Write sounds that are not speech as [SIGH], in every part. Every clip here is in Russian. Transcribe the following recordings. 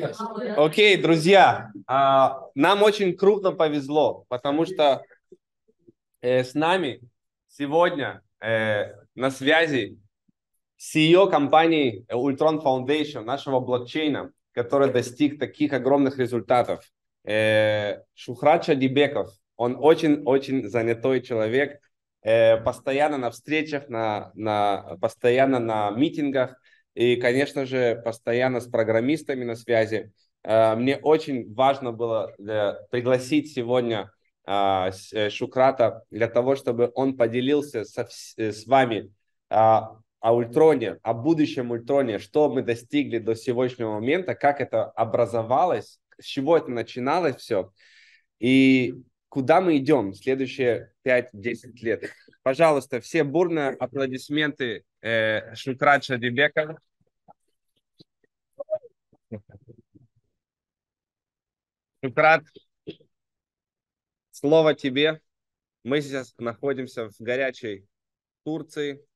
Окей, okay, друзья, а, нам очень крупно повезло, потому что э, с нами сегодня э, на связи CEO компании Ultron Foundation, нашего блокчейна, который достиг таких огромных результатов. Э, Шухрат Шадибеков, он очень-очень занятой человек, постоянно на встречах, на, на, постоянно на митингах – и, конечно же, постоянно с программистами на связи. Э, мне очень важно было э, пригласить сегодня а, э, Шукрата для того, чтобы он поделился со, с вами а, о Ультроне, о будущем Ультроне, что мы достигли до сегодняшнего момента, как это образовалось, с чего это начиналось все, и куда мы идем в следующие 5-10 лет. Пожалуйста, все бурные аплодисменты Э, Шукрат Шадибеков. Шукрат, слово тебе. Мы сейчас находимся в горячей Турции.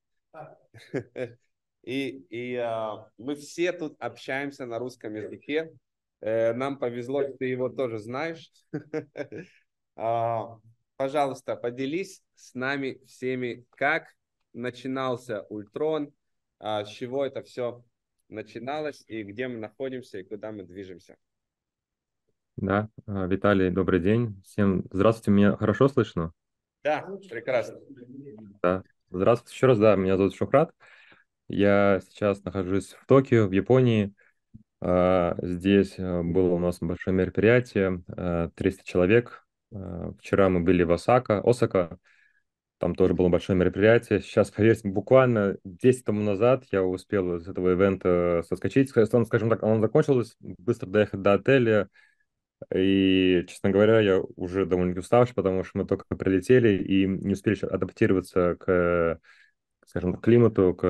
И, и а, мы все тут общаемся на русском языке. Э, нам повезло, что ты его тоже знаешь. [LAUGHS] А, пожалуйста, поделись с нами всеми, как начинался Ультрон, а с чего это все начиналось и где мы находимся и куда мы движемся. Да, а, Виталий, добрый день. Всем здравствуйте, меня хорошо слышно? Да, прекрасно. Да. Здравствуйте еще раз, да, меня зовут Шухрат. Я сейчас нахожусь в Токио, в Японии. А, здесь было у нас большое мероприятие, 300 человек. Вчера мы были в Осака, Осака, там тоже было большое мероприятие. Сейчас, поверьте, буквально 10 тому назад я успел из этого ивента соскочить. скажем так, он закончился, быстро доехать до отеля. И, честно говоря, я уже довольно-таки уставший, потому что мы только прилетели и не успели адаптироваться к, скажем, к климату, к,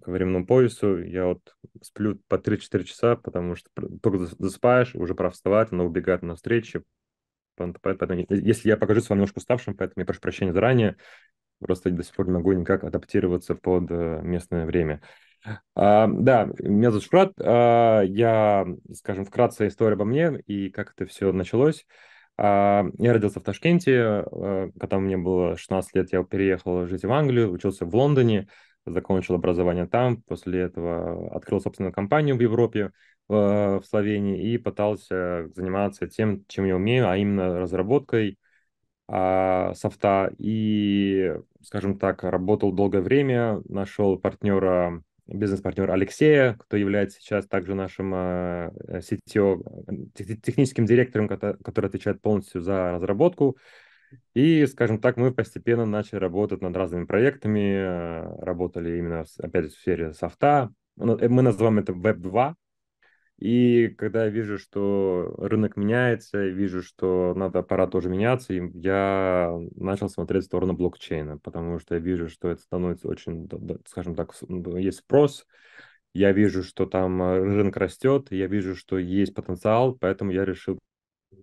к временному поясу. Я вот сплю по 3-4 часа, потому что только засыпаешь, уже пора вставать, она убегает навстречу, Поэтому, если я покажусь вам немножко уставшим, поэтому я прошу прощения заранее. Просто до сих пор не могу никак адаптироваться под э, местное время. А, да, меня зовут Шурат. А, я, скажем, вкратце история обо мне и как это все началось. А, я родился в Ташкенте. Э, когда мне было 16 лет, я переехал жить в Англию, учился в Лондоне закончил образование там, после этого открыл собственную компанию в Европе, э, в Словении, и пытался заниматься тем, чем я умею, а именно разработкой а, софта. И, скажем так, работал долгое время, нашел партнера, бизнес-партнера Алексея, кто является сейчас также нашим а, техническим директором, который отвечает полностью за разработку. И, скажем так, мы постепенно начали работать над разными проектами, э, работали именно, опять в сфере софта. Ну, э, мы называем это Web2. И когда я вижу, что рынок меняется, вижу, что надо пора тоже меняться, я начал смотреть в сторону блокчейна, потому что я вижу, что это становится очень, скажем так, есть спрос, я вижу, что там э, рынок растет, я вижу, что есть потенциал, поэтому я решил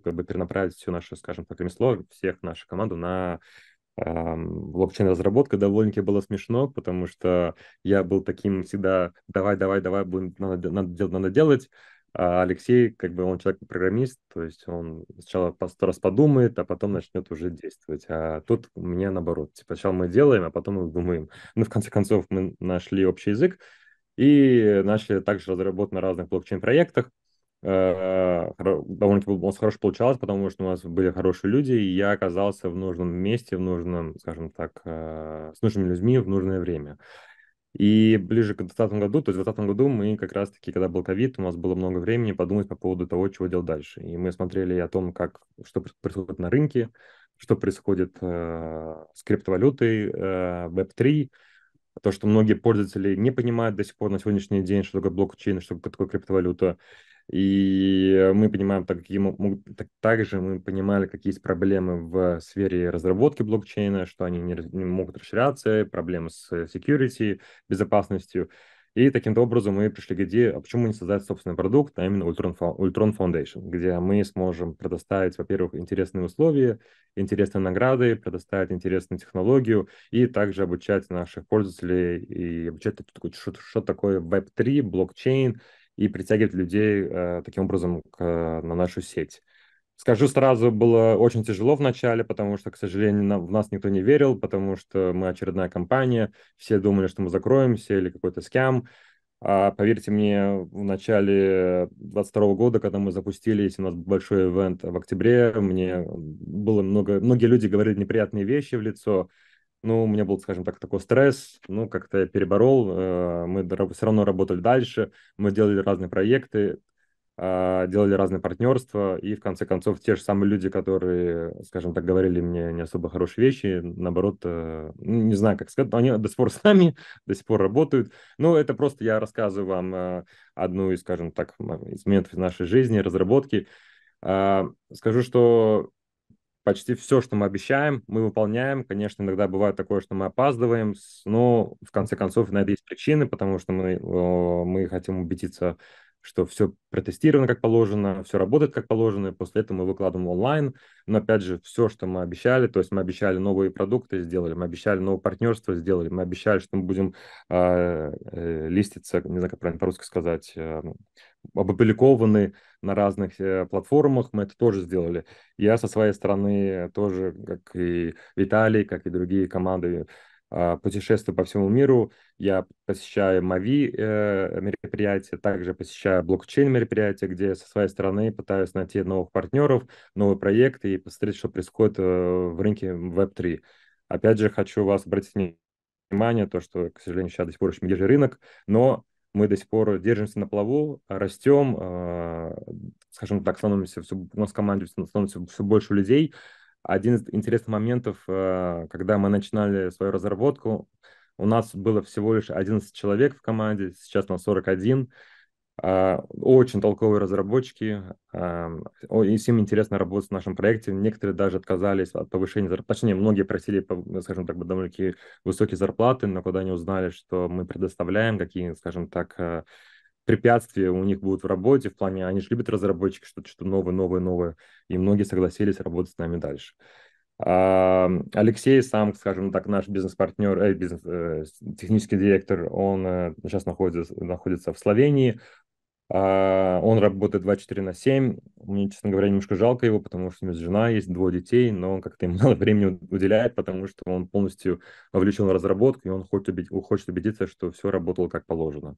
как бы перенаправить все наше, скажем так, ремесло, всех нашу команду на блокчейн-разработка довольно-таки было смешно, потому что я был таким всегда, давай, давай, давай, будем, надо, надо надо делать. А Алексей, как бы он человек-программист, то есть он сначала по сто раз подумает, а потом начнет уже действовать. А тут у меня наоборот. Типа сначала мы делаем, а потом мы думаем. Ну, в конце концов, мы нашли общий язык и начали также разработать на разных блокчейн-проектах. Э, довольно-таки у нас хорошо получалось, потому что у нас были хорошие люди, и я оказался в нужном месте, в нужном, скажем так, э, с нужными людьми в нужное время. И ближе к 2020 году, то есть в 2020 году мы как раз-таки, когда был ковид, у нас было много времени подумать по поводу того, чего делать дальше. И мы смотрели о том, как, что происходит на рынке, что происходит э, с криптовалютой, э, Web3, то, что многие пользователи не понимают до сих пор на сегодняшний день, что такое блокчейн, что такое криптовалюта. И мы понимаем, так, каким, так, также мы понимали, какие есть проблемы в сфере разработки блокчейна, что они не, не могут расширяться, проблемы с э, security, безопасностью. И таким образом мы пришли к идее, а почему не создать собственный продукт, а именно Ultron, Ultron Foundation, где мы сможем предоставить, во-первых, интересные условия, интересные награды, предоставить интересную технологию и также обучать наших пользователей и обучать, что, что такое Web3, блокчейн и притягивать людей э, таким образом к, на нашу сеть. Скажу сразу, было очень тяжело в начале, потому что, к сожалению, нам, в нас никто не верил, потому что мы очередная компания, все думали, что мы закроемся или какой-то скам. А, поверьте мне, в начале 22 года, когда мы запустились, у нас был большой ивент в октябре, мне было много, многие люди говорили неприятные вещи в лицо, ну, у меня был, скажем так, такой стресс, ну, как-то я переборол, э, мы все равно работали дальше, мы делали разные проекты, а, делали разные партнерства, и в конце концов те же самые люди, которые, скажем так, говорили мне не особо хорошие вещи, наоборот, э, ну, не знаю, как сказать, но они до сих пор с нами, [LAUGHS] до сих пор работают. Ну, это просто я рассказываю вам э, одну из, скажем так, из моментов нашей жизни, разработки. А, скажу, что почти все, что мы обещаем, мы выполняем. Конечно, иногда бывает такое, что мы опаздываем, но в конце концов на это есть причины, потому что мы, мы хотим убедиться, что все протестировано как положено, все работает как положено, и после этого мы выкладываем онлайн. Но опять же, все, что мы обещали, то есть мы обещали новые продукты, сделали, мы обещали новое партнерство, сделали, мы обещали, что мы будем э, э, листиться, не знаю, как правильно по-русски сказать, э, опубликованы на разных э, платформах, мы это тоже сделали. Я со своей стороны тоже, как и Виталий, как и другие команды, э, путешествую по всему миру. Я посещаю Мави э, мероприятия, также посещаю блокчейн мероприятия, где со своей стороны пытаюсь найти новых партнеров, новые проекты и посмотреть, что происходит в рынке Web3. Опять же, хочу вас обратить внимание, то, что, к сожалению, сейчас до сих пор очень медвежий рынок, но мы до сих пор держимся на плаву, растем, а, скажем так, становимся все, у нас в команде становится все больше людей. Один из интересных моментов, а, когда мы начинали свою разработку, у нас было всего лишь 11 человек в команде, сейчас у нас 41. А, очень толковые разработчики, а, и всем интересно работать в нашем проекте. Некоторые даже отказались от повышения зарплаты. Точнее, многие просили, ну, скажем так, довольно-таки высокие зарплаты, но когда они узнали, что мы предоставляем, какие, скажем так, э, препятствия у них будут в работе, в плане, они же любят разработчики, что-то что новое, новое, новое, и многие согласились работать с нами дальше. А, Алексей сам, скажем так, наш бизнес-партнер, э, бизнес, э, технический директор, он э, сейчас находится, находится в Словении. Э, он работает 24 на 7. Мне, честно говоря, немножко жалко его, потому что у него жена, есть двое детей, но он как-то им мало [LAUGHS] времени уделяет, потому что он полностью вовлечен в разработку, и он хочет, убедить, хочет убедиться, что все работало как положено.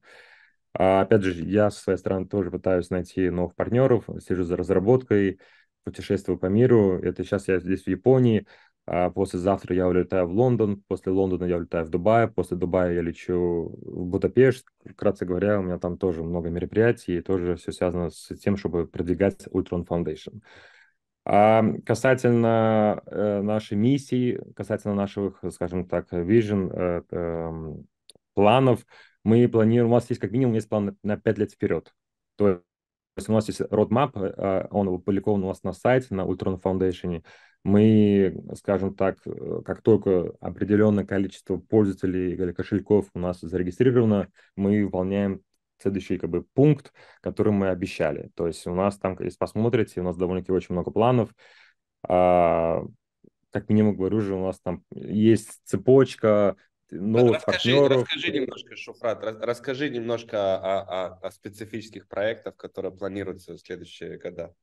А, опять же, я со своей стороны тоже пытаюсь найти новых партнеров, сижу за разработкой, путешествую по миру. Это сейчас я здесь в Японии, а послезавтра я улетаю в Лондон, после Лондона я улетаю в Дубай, после Дубая я лечу в Будапешт. Вкратце говоря, у меня там тоже много мероприятий, и тоже все связано с тем, чтобы продвигать Ультрон Foundation. А касательно э, нашей миссии, касательно наших, скажем так, vision, э, э, планов, мы планируем, у нас есть как минимум есть план на 5 лет вперед. То есть у нас есть родмап, э, он опубликован у нас на сайте, на Ultron Foundation. Мы, скажем так, э, как только определенное количество пользователей или кошельков у нас зарегистрировано, мы выполняем следующий как бы пункт, который мы обещали. То есть у нас там, если посмотрите, у нас довольно-таки очень много планов. А, как минимум, говорю же, у нас там есть цепочка новых расскажи, партнеров. Расскажи немножко, Шуфрат, расскажи немножко о, о, о специфических проектах, которые планируются в следующие года.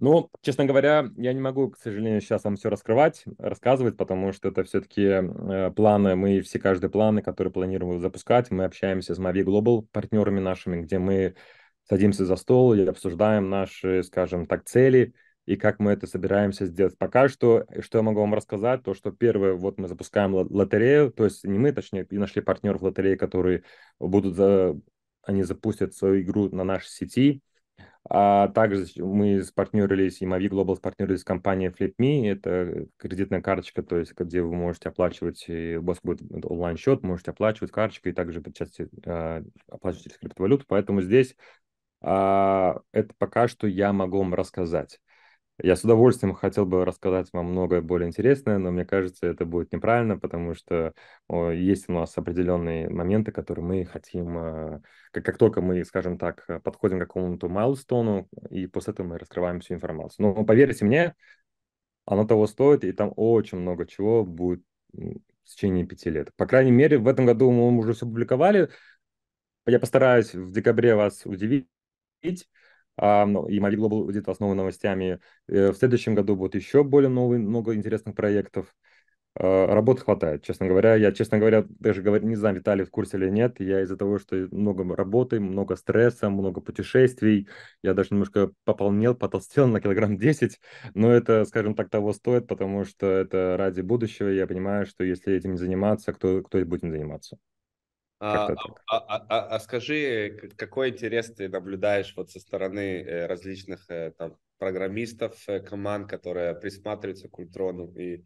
Ну, честно говоря, я не могу, к сожалению, сейчас вам все раскрывать, рассказывать, потому что это все-таки э, планы, мы все каждый планы, которые планируем запускать, мы общаемся с Mavi Global партнерами нашими, где мы садимся за стол и обсуждаем наши, скажем так, цели, и как мы это собираемся сделать. Пока что, э, что я могу вам рассказать, то, что первое, вот мы запускаем лотерею, то есть не мы, точнее, и нашли партнеров лотереи, которые будут, за, они запустят свою игру на нашей сети, а также мы спартнерились, и Mavi Global спартнерились с компанией FlipMe, это кредитная карточка, то есть где вы можете оплачивать, и у вас будет онлайн-счет, можете оплачивать карточкой, и также части, а, э, оплачивать через криптовалюту, поэтому здесь а, это пока что я могу вам рассказать. Я с удовольствием хотел бы рассказать вам многое более интересное, но мне кажется, это будет неправильно, потому что о, есть у нас определенные моменты, которые мы хотим, э, как, как только мы, скажем так, э, подходим к какому-то майлстону, и после этого мы раскрываем всю информацию. Но поверьте мне, оно того стоит, и там очень много чего будет в течение пяти лет. По крайней мере, в этом году мы уже все публиковали. Я постараюсь в декабре вас удивить. А, и Mavit Global будет основан новостями. Э, в следующем году будет еще более новый, много интересных проектов. А, работы хватает, честно говоря. Я, честно говоря, даже говорю, не знаю, Виталий в курсе или нет. Я из-за того, что много работы, много стресса, много путешествий, я даже немножко пополнел, потолстел на килограмм 10. Но это, скажем так, того стоит, потому что это ради будущего. Я понимаю, что если этим не заниматься, кто, кто этим будет заниматься? А, а, а, а, а скажи, какой интерес ты наблюдаешь вот со стороны э, различных э, там, программистов э, команд, которые присматриваются к Ультрону и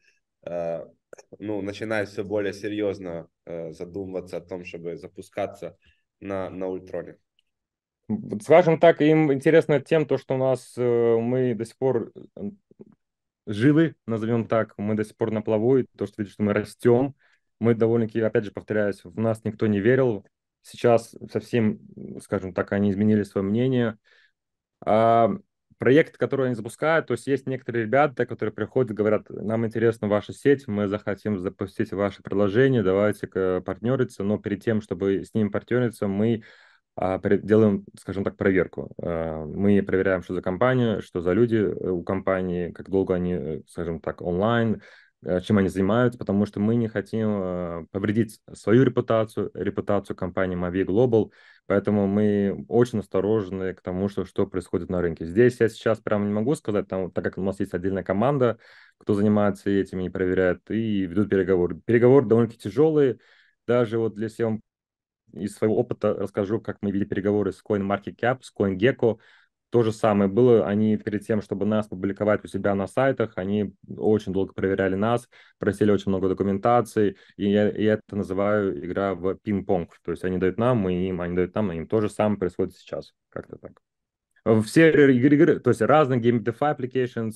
ну, начинают все более серьезно задумываться о том, чтобы запускаться на, на Ультроне? Скажем так, им интересно тем, то, что у нас мы до сих пор живы, назовем так, мы до сих пор на плаву, и то, что видишь, что мы растем, мы довольно-таки, опять же, повторяюсь, в нас никто не верил. Сейчас совсем, скажем так, они изменили свое мнение. А проект, который они запускают, то есть есть некоторые ребята, которые приходят, говорят, нам интересна ваша сеть, мы захотим запустить ваше приложение, давайте партнериться, но перед тем, чтобы с ним партнериться, мы а, делаем, скажем так, проверку. А, мы проверяем, что за компания, что за люди э, у компании, как долго они, э, скажем так, онлайн, Э, чем они занимаются, потому что мы не хотим э, повредить свою репутацию, репутацию компании Mavi Global, поэтому мы очень осторожны к тому, что, что происходит на рынке. Здесь я сейчас прямо не могу сказать, там, так как у нас есть отдельная команда, кто занимается этим и проверяет, и ведут переговоры. Переговоры довольно-таки тяжелые, даже вот для я из своего опыта расскажу, как мы вели переговоры с CoinMarketCap, с CoinGecko, то же самое было, они перед тем, чтобы нас публиковать у себя на сайтах, они очень долго проверяли нас, просили очень много документации, и я, я это называю игра в пинг-понг. То есть они дают нам, мы им, они дают нам, мы им. То же самое происходит сейчас, как-то так. Все игры, то есть разные GameDefi applications,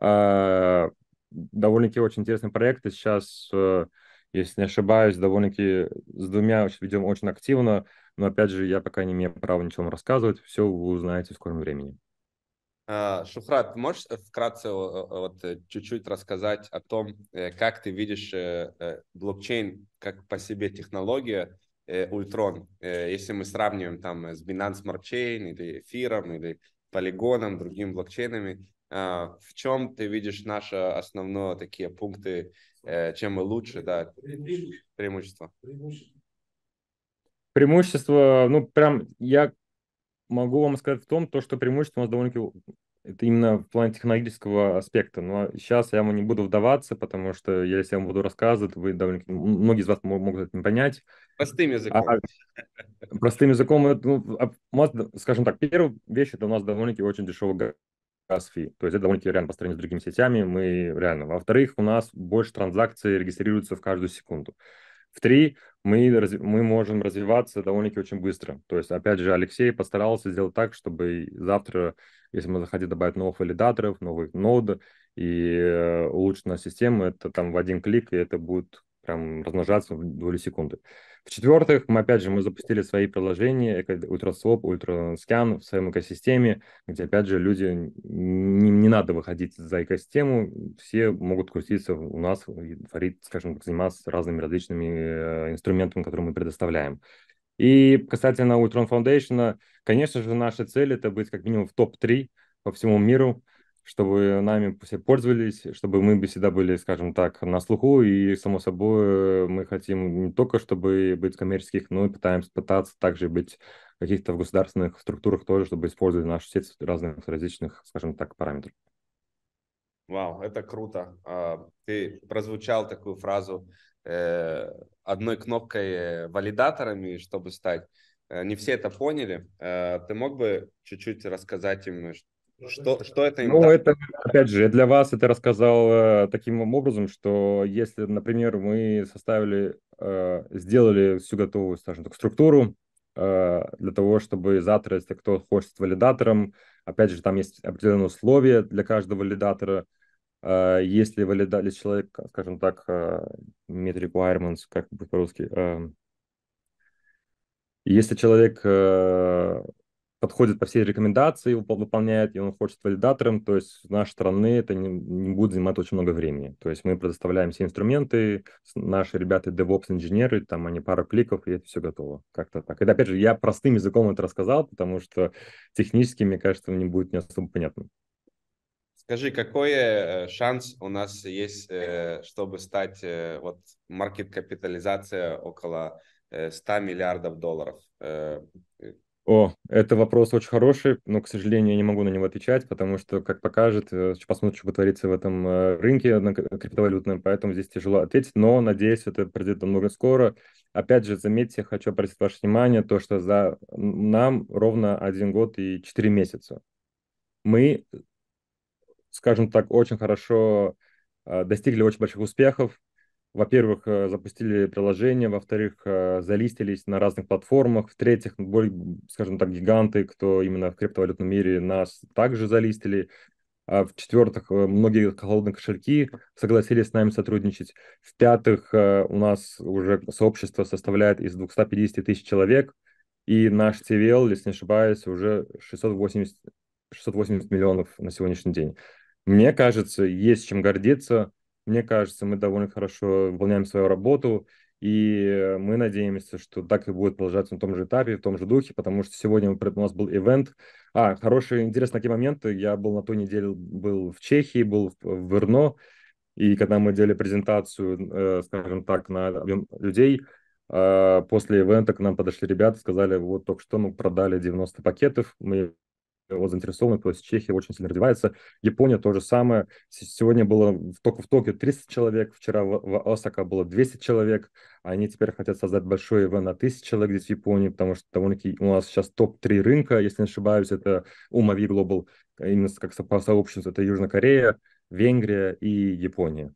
э, довольно-таки очень интересные проекты. Сейчас, э, если не ошибаюсь, довольно-таки с двумя ведем очень активно. Но опять же, я пока не имею права ничего вам рассказывать. Все вы узнаете в скором времени. А, Шухрат, можешь э, вкратце э, э, вот, чуть-чуть рассказать о том, как ты видишь блокчейн как по себе технология Ультрон, если мы сравниваем там с Binance Smart Chain или эфиром, или полигоном, другими блокчейнами, а, в чем ты видишь наши основные такие пункты, чем мы лучше, да, Преимущество. преимущества. Преимущество, ну, прям я могу вам сказать в том, то, что преимущество у нас довольно-таки это именно в плане технологического аспекта. Но сейчас я вам не буду вдаваться, потому что если я вам буду рассказывать, вы довольно-таки многие из вас могут это не понять. Простым языком. А, простым языком, ну, а, у нас, скажем так, первая вещь это у нас довольно-таки очень дешевый газ фи. То есть это довольно-таки реально по сравнению с другими сетями, мы реально. Во-вторых, у нас больше транзакций регистрируются в каждую секунду. В три, мы, мы можем развиваться довольно-таки очень быстро. То есть, опять же, Алексей постарался сделать так, чтобы завтра, если мы захотим добавить новых валидаторов, новых нод и э, улучшенная система, это там в один клик, и это будет прям размножаться в долю секунды. В-четвертых, мы опять же мы запустили свои приложения, ультрасвоп, ультраскан в своем экосистеме, где опять же люди не, не надо выходить за экосистему, все могут крутиться у нас и творить, скажем так, заниматься разными различными э, инструментами, которые мы предоставляем. И касательно Ultron Foundation, конечно же, наши цели это быть как минимум в топ-3 по всему миру, чтобы нами все пользовались, чтобы мы всегда были, скажем так, на слуху, и, само собой, мы хотим не только, чтобы быть коммерческих, но и пытаемся пытаться также быть в каких-то в государственных структурах тоже, чтобы использовать нашу сеть разных различных, скажем так, параметров. Вау, это круто. А, ты прозвучал такую фразу э, одной кнопкой э, валидаторами, чтобы стать. Э, не все это поняли. Ты мог бы чуть-чуть рассказать им, что, что это им Ну, так? это, опять же, я для вас это рассказал э, таким образом, что если, например, мы составили, э, сделали всю готовую, скажем так, структуру, э, для того, чтобы завтра, если кто хочет с валидатором, опять же, там есть определенные условия для каждого валидатора, э, если, валида... если человек, скажем так, э, meet requirements, как бы по-русски, э, если человек э, подходит по всей рекомендации, выполняет, и он хочет валидатором, то есть с нашей стороны это не, не будет занимать очень много времени. То есть мы предоставляем все инструменты, наши ребята DevOps-инженеры, там они пару кликов, и это все готово. Как-то так. И опять же, я простым языком это рассказал, потому что технически, мне кажется, не будет не особо понятно. Скажи, какой э, шанс у нас есть, э, чтобы стать, э, вот, маркет-капитализация около 100 э, миллиардов долларов? Э, о, это вопрос очень хороший, но, к сожалению, я не могу на него отвечать, потому что, как покажет, э, посмотрим, что творится в этом э, рынке криптовалютном, поэтому здесь тяжело ответить, но, надеюсь, это произойдет намного скоро. Опять же, заметьте, хочу обратить ваше внимание, то, что за нам ровно один год и четыре месяца. Мы, скажем так, очень хорошо э, достигли очень больших успехов, во-первых, э, запустили приложение, во-вторых, э, залистились на разных платформах, в-третьих, ну, более, скажем так, гиганты, кто именно в криптовалютном мире нас также залистили, а в-четвертых, э, многие холодные кошельки согласились с нами сотрудничать. В-пятых, у нас уже сообщество составляет из 250 тысяч человек, и наш CVL, если не ошибаюсь, уже 680, 680 миллионов на сегодняшний день. Мне кажется, есть чем гордиться. Мне кажется, мы довольно хорошо выполняем свою работу, и мы надеемся, что так и будет продолжаться на том же этапе, в том же духе, потому что сегодня у нас был ивент. А, хорошие, интересные такие моменты. Я был на той неделе, был в Чехии, был в Верно, и когда мы делали презентацию, э, скажем так, на объем людей, э, после ивента к нам подошли ребята, сказали, вот только что мы продали 90 пакетов, мы вот заинтересованы, то есть Чехия очень сильно развивается, Япония то же самое. Сегодня было только в Токио 300 человек, вчера в, в Осака было 200 человек, они теперь хотят создать большой ивент на 1000 человек здесь в Японии, потому что довольно-таки у нас сейчас топ-3 рынка, если не ошибаюсь, это Умави Global, именно как по сообществу, это Южная Корея, Венгрия и Япония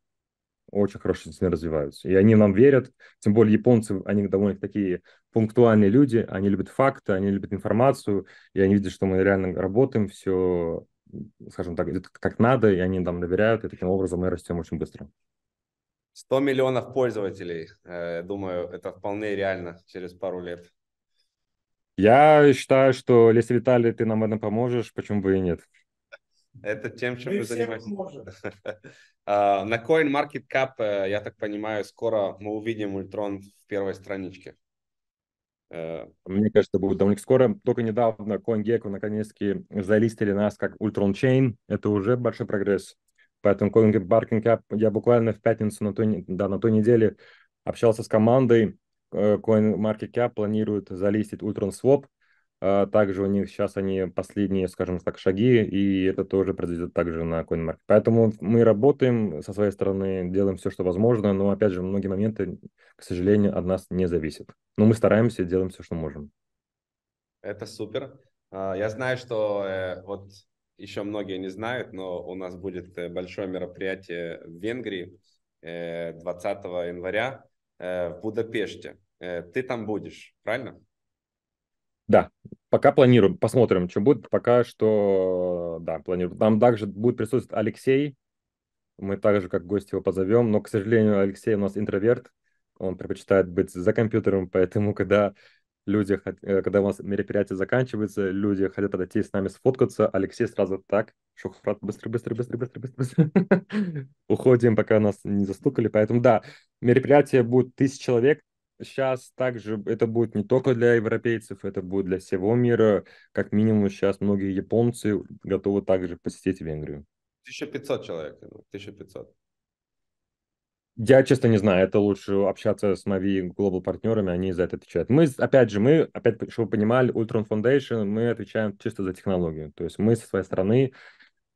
очень хорошо с ней развиваются. И они нам верят, тем более японцы, они довольно такие пунктуальные люди, они любят факты, они любят информацию, и они видят, что мы реально работаем, все, скажем так, идет как надо, и они нам доверяют, и таким образом мы растем очень быстро. 100 миллионов пользователей, э, думаю, это вполне реально через пару лет. Я считаю, что если, Виталий, ты нам в этом поможешь, почему бы и нет? Это тем, чем вы, вы занимаетесь. На CoinMarketCap, э, я так понимаю, скоро мы увидим Ультрон в первой страничке. Э, Мне кажется, будет довольно скоро. Только недавно CoinGecko наконец-таки залистили нас как Ultron Chain. Это уже большой прогресс. Поэтому CoinMarketCap я буквально в пятницу на той, да, на той неделе общался с командой. Э, CoinMarketCap планирует залистить Ultron Swap. А, также у них сейчас они последние, скажем так, шаги, и это тоже произойдет также на CoinMarket. Поэтому мы работаем со своей стороны, делаем все, что возможно, но, опять же, многие моменты, к сожалению, от нас не зависят. Но мы стараемся, делаем все, что можем. Это супер. А, я знаю, что э, вот еще многие не знают, но у нас будет э, большое мероприятие в Венгрии э, 20 января э, в Будапеште. Ты там будешь, правильно? Да, пока планируем, посмотрим, что будет. Пока что, да, планируем. Там также будет присутствовать Алексей. Мы также как гость его позовем, но, к сожалению, Алексей у нас интроверт. Он предпочитает быть за компьютером, поэтому, [LAUGHS] когда люди, э, когда у нас мероприятие заканчивается, люди хотят подойти с нами сфоткаться, Алексей сразу так, Шухрат, быстро, быстро, быстро, быстро, быстро, [LAUGHS] уходим, пока нас не застукали, поэтому да, мероприятие будет тысяч человек, сейчас также это будет не только для европейцев, это будет для всего мира. Как минимум сейчас многие японцы готовы также посетить Венгрию. 1500 человек, 1500. Я, честно, не знаю, это лучше общаться с Мави Global партнерами, они за это отвечают. Мы, опять же, мы, опять, чтобы вы понимали, Ultron Foundation, мы отвечаем чисто за технологию. То есть мы со своей стороны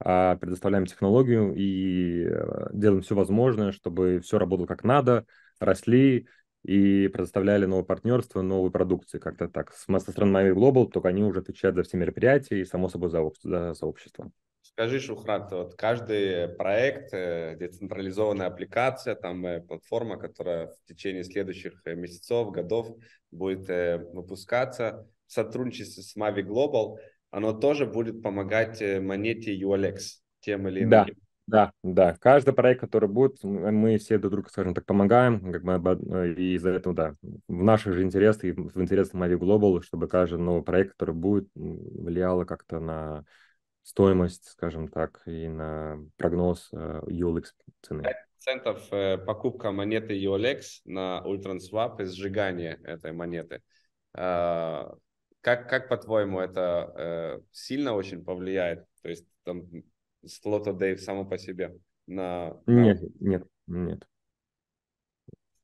а, предоставляем технологию и э, делаем все возможное, чтобы все работало как надо, росли и предоставляли новое партнерство, новые продукции, как-то так. С Мастерстран Майами Global, только они уже отвечают за все мероприятия и, само собой, за, за сообщество. Скажи, Шухрат, вот каждый проект, э, децентрализованная аппликация, там э, платформа, которая в течение следующих э, месяцев, годов будет выпускаться, в сотрудничестве с Mavi Global, оно тоже будет помогать монете ULX тем или иным да. Да, да. Каждый проект, который будет, мы все друг другу, скажем так, помогаем. Как мы и из-за этого, да, в наших же интересах и в интересах Mavi Global, чтобы каждый новый проект, который будет, влиял как-то на стоимость, скажем так, и на прогноз ULX э, цены. Процентов э, покупка монеты ULX на Ultranswap и сжигание этой монеты. А, как, как по-твоему, это э, сильно очень повлияет? То есть там Слота of само по себе? На, на... Нет, нет, нет.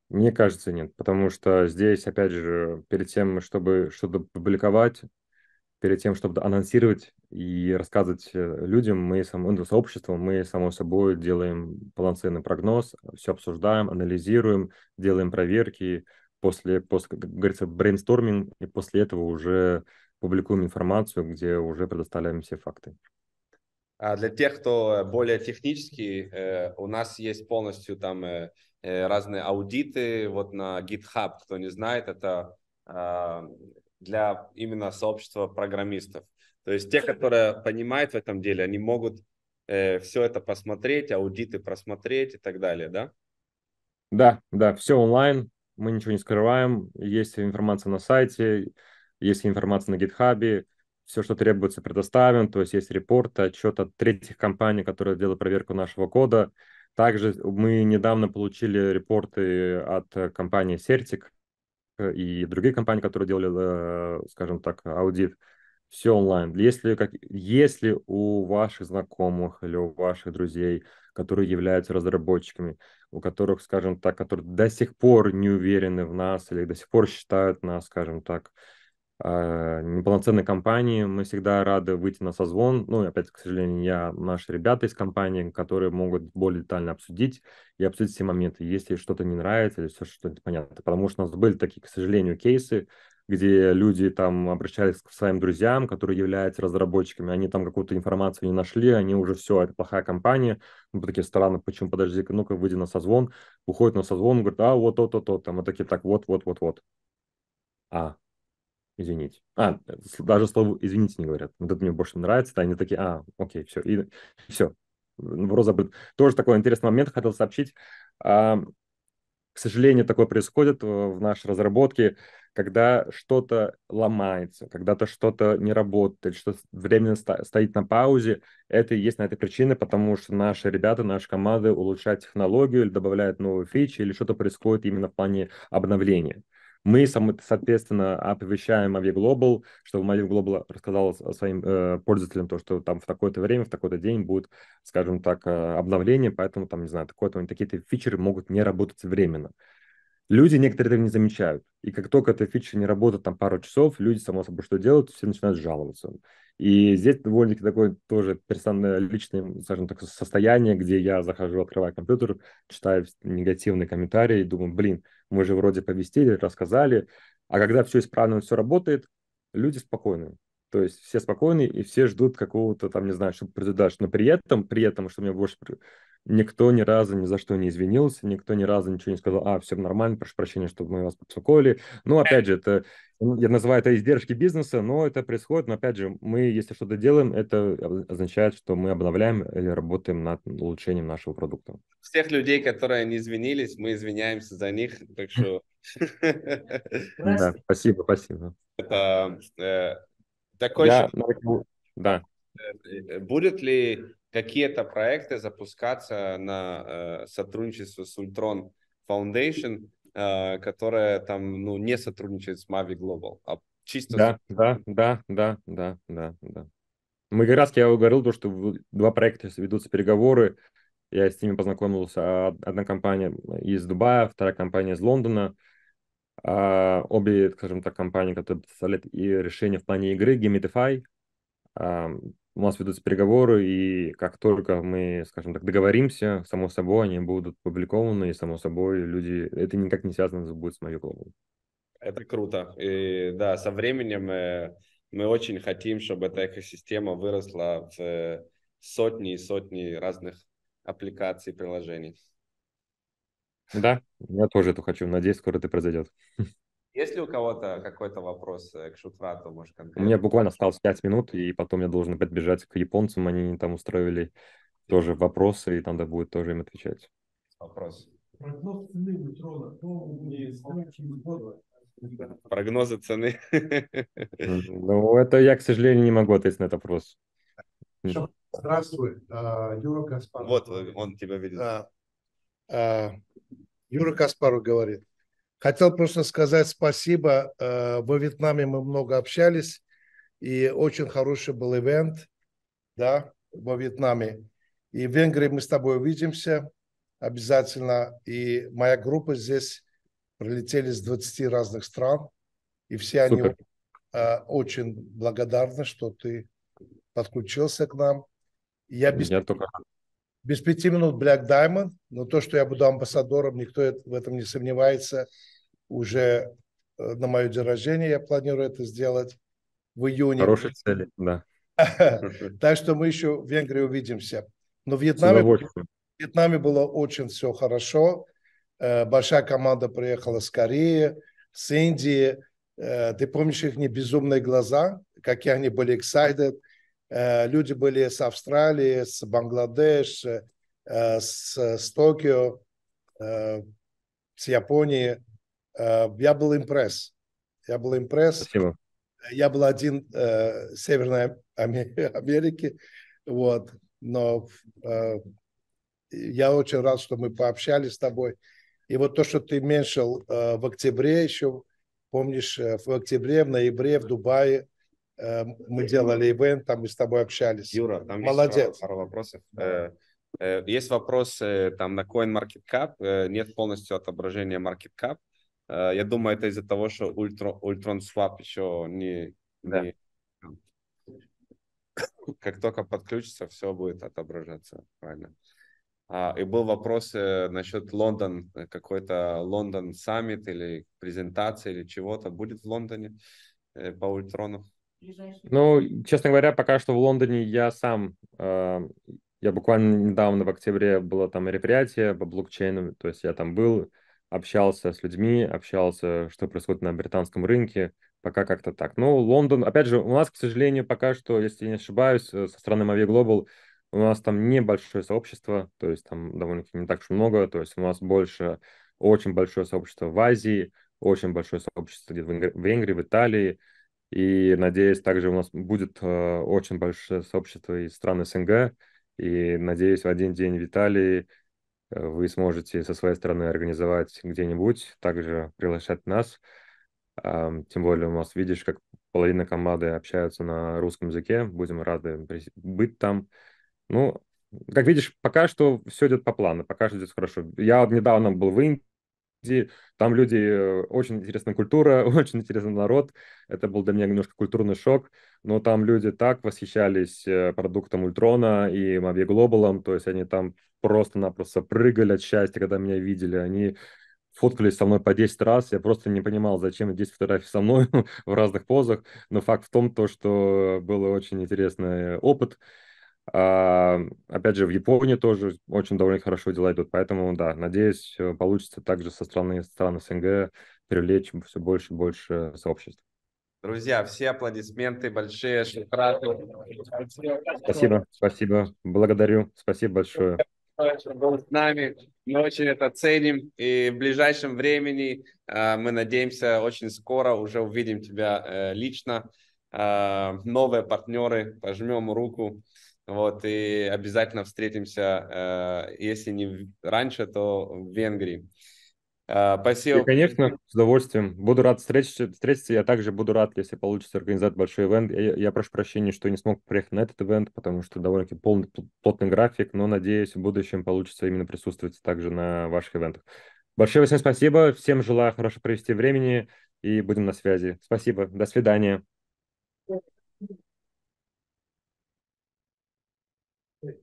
Мне кажется, нет, потому что здесь, опять же, перед тем, чтобы что-то публиковать, перед тем, чтобы анонсировать и рассказывать э, людям, мы самым ну, сообществом, мы, само собой, делаем полноценный прогноз, все обсуждаем, анализируем, делаем проверки, после, после как говорится, брейнсторминг, и после этого уже публикуем информацию, где уже предоставляем все факты. А для тех, кто более технический, э, у нас есть полностью там э, э, разные аудиты вот на GitHub. Кто не знает, это а, для именно сообщества программистов. То есть те, которые понимают в этом деле, они могут все это посмотреть, аудиты просмотреть и так далее, да? Да, да, все онлайн, мы ничего не скрываем, есть информация на сайте, есть информация на гитхабе, все, что требуется, предоставим. То есть есть репорты, отчет от третьих компаний, которые делали проверку нашего кода. Также мы недавно получили репорты от компании Certic и других компаний, которые делали, э, скажем так, аудит. Все онлайн. Если, как, если у ваших знакомых или у ваших друзей, которые являются разработчиками, у которых, скажем так, которые до сих пор не уверены в нас или до сих пор считают нас, скажем так, а, неполноценной компании. Мы всегда рады выйти на созвон. Ну, и опять, к сожалению, я наши ребята из компании, которые могут более детально обсудить и обсудить все моменты, если что-то не нравится или все что-то непонятно. Потому что у нас были такие, к сожалению, кейсы, где люди там обращались к своим друзьям, которые являются разработчиками, они там какую-то информацию не нашли, они уже все, это плохая компания, ну, мы такие странно, почему, подожди-ка, ну-ка, выйди на созвон, уходит на созвон, говорит, а, вот то-то-то, там, мы такие, так, вот-вот-вот-вот. А, извините. А, даже слово извините не говорят. Вот это мне больше нравится. Да, они такие, а, окей, все. И все. Ну, Вопрос забыт. Тоже такой интересный момент хотел сообщить. А, к сожалению, такое происходит э, в нашей разработке, когда что-то ломается, когда-то что-то не работает, что временно стоит на паузе. Это и есть на этой причина, потому что наши ребята, наши команды улучшают технологию или добавляют новые фичи, или что-то происходит именно в плане обновления. Мы, соответственно, оповещаем Aviaglobal, чтобы Aviaglobal рассказал своим э, пользователям то, что там в такое-то время, в такой-то день будет, скажем так, э, обновление, поэтому там, не знаю, такое-то, такие-то фичеры могут не работать временно. Люди некоторые этого не замечают. И как только эта фича не работает там пару часов, люди, само собой, что делают? Все начинают жаловаться. И здесь довольно-таки такое тоже персональное, личное, скажем так, состояние, где я захожу, открываю компьютер, читаю негативные комментарии и думаю, блин, мы же вроде повестили, рассказали. А когда все исправно, все работает, люди спокойны. То есть все спокойны и все ждут какого-то там, не знаю, чтобы предыдущего. Но при этом, при этом, что мне больше никто ни разу ни за что не извинился, никто ни разу ничего не сказал, а, все нормально, прошу прощения, что мы вас подсуколи. Ну, опять же, это ну, я называю это издержки бизнеса, но это происходит. Но опять же, мы, если что-то делаем, это означает, что мы обновляем или работаем над улучшением нашего продукта. Всех людей, которые не извинились, мы извиняемся за них. Так что... [LAUGHS] [LAUGHS] Да, спасибо, спасибо. Это э, такой... Да. Э, будет ли какие-то проекты запускаться на э, сотрудничество с Ultron Foundation, Э, которая там, ну, не сотрудничает с Mavi Global, а чисто... Да, да, да, да, да, да, да. Мы как раз, я говорил, то, что два проекта сейчас ведутся переговоры, я с ними познакомился, а, одна компания из Дубая, вторая компания из Лондона, а, обе, скажем так, компании, которые представляют и решение в плане игры Gamify, у нас ведутся переговоры, и как только мы, скажем так, договоримся, само собой они будут публикованы, и само собой люди... Это никак не связано будет с моей клубом. Это круто. И, да, со временем э, мы очень хотим, чтобы эта экосистема выросла в сотни и сотни разных аппликаций, приложений. Да, я тоже это хочу. Надеюсь, скоро это произойдет. [LAUGHS] Есть ли у кого-то какой-то вопрос э, к Шутрату, может, конкретно? меня буквально осталось 5 минут, и потом я должен опять бежать к японцам. Они там устроили тоже вопросы, и надо будет тоже им отвечать. Вопрос. Прогноз цены метро ну, Прогнозы цены. [LAUGHS] Ну, это я, к сожалению, не могу ответить на этот вопрос. Здравствуй, а, Юра Каспаров. Вот он тебя видит. А, Юра Каспаров говорит. Хотел просто сказать спасибо. Э, во Вьетнаме мы много общались, и очень хороший был ивент, да, во Вьетнаме. И в Венгрии мы с тобой увидимся обязательно. И моя группа здесь прилетели с 20 разных стран, и все Супер. они э, очень благодарны, что ты подключился к нам. Я без, я только... без пяти минут Black Diamond, но то, что я буду амбассадором, никто в этом не сомневается уже э, на мое день рождения я планирую это сделать в июне. Хорошие цели, да. [LAUGHS] Так что мы еще в Венгрии увидимся. Но в Вьетнаме, Вьетнаме было очень все хорошо. Э, большая команда приехала с Кореи, с Индии. Э, ты помнишь их не безумные глаза, какие они были excited. Люди были с Австралии, с Бангладеш, с, с Токио, с Японии – Э, я был импресс. Я был импресс. Спасибо. Я был один э, Северной [LAUGHS] Америки, вот, но э, я очень рад, что мы пообщались с тобой. И вот то, что ты меньшил э, в октябре еще, помнишь, э, в октябре, в ноябре в Дубае э, мы делали ивент, там мы с тобой общались. Юра, там Молодец. Э, есть пару, пару вопросов. Да. Есть вопрос там на CoinMarketCap, нет полностью отображения MarketCap, Э, я думаю, это из-за того, что ультрон Ultron Swap еще не, да. не... Как только подключится, все будет отображаться правильно. А, и был вопрос э, насчет Лондон, э, какой-то Лондон саммит или презентация или чего-то будет в Лондоне э, по ультрону? Ну, честно говоря, пока что в Лондоне я сам, э, я буквально недавно в октябре было там мероприятие по блокчейну, то есть я там был, общался с людьми, общался, что происходит на британском рынке, пока как-то так. Ну, Лондон, опять же, у нас, к сожалению, пока что, если не ошибаюсь, э, со стороны Mavi Global у нас там небольшое сообщество, то есть там довольно-таки не так уж много, то есть у нас больше, очень большое сообщество в Азии, очень большое сообщество где-то в Венгрии, в Италии, и, надеюсь, также у нас будет э, очень большое сообщество из стран СНГ, и, надеюсь, в один день в Италии Э, вы сможете со своей стороны организовать где-нибудь, также приглашать нас. Тем более у нас, видишь, как половина команды общаются на русском языке. Будем рады быть там. Ну, как видишь, пока что все идет по плану, пока что идет хорошо. Я вот недавно был в Индии, там люди, э, очень интересная культура, [LAUGHS] очень интересный народ. Это был для меня немножко культурный шок но там люди так восхищались э, продуктом Ультрона и Mavi Global, то есть они там просто-напросто прыгали от счастья, когда меня видели, они фоткались со мной по 10 раз, я просто не понимал, зачем 10 фотографий со мной [LAUGHS] в разных позах, но факт в том, то, что был очень интересный опыт, а, опять же, в Японии тоже очень довольно хорошо дела идут, поэтому, да, надеюсь, получится также со стороны стран СНГ привлечь все больше и больше сообществ. Друзья, все аплодисменты большие, шифраты. Спасибо, спасибо, благодарю, спасибо большое. Был с нами, мы очень это ценим, и в ближайшем времени а, мы надеемся очень скоро уже увидим тебя э, лично, а, новые партнеры, пожмем руку, вот и обязательно встретимся, э, если не раньше, то в Венгрии. А, посел... И, конечно, с удовольствием. Буду рад встретиться, встретиться. Я также буду рад, если получится организовать большой ивент. Я, я прошу прощения, что не смог приехать на этот ивент, потому что довольно-таки полный, плотный график, но, надеюсь, в будущем получится именно присутствовать также на ваших ивентах. Большое всем спасибо. Всем желаю хорошо провести времени и будем на связи. Спасибо. До свидания. Thank you.